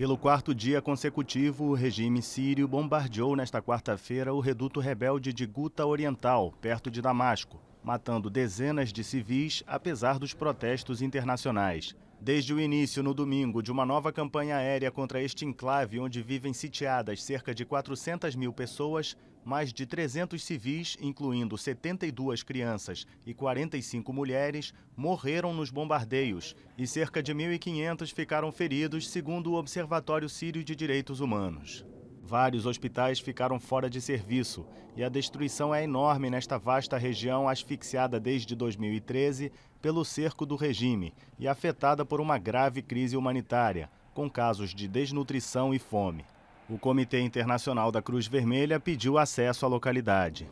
Pelo quarto dia consecutivo, o regime sírio bombardeou nesta quarta-feira o reduto rebelde de Guta Oriental, perto de Damasco, matando dezenas de civis, apesar dos protestos internacionais. Desde o início, no domingo, de uma nova campanha aérea contra este enclave, onde vivem sitiadas cerca de 400 mil pessoas, mais de 300 civis, incluindo 72 crianças e 45 mulheres, morreram nos bombardeios e cerca de 1.500 ficaram feridos, segundo o Observatório Sírio de Direitos Humanos. Vários hospitais ficaram fora de serviço e a destruição é enorme nesta vasta região asfixiada desde 2013 pelo cerco do regime e afetada por uma grave crise humanitária, com casos de desnutrição e fome. O Comitê Internacional da Cruz Vermelha pediu acesso à localidade.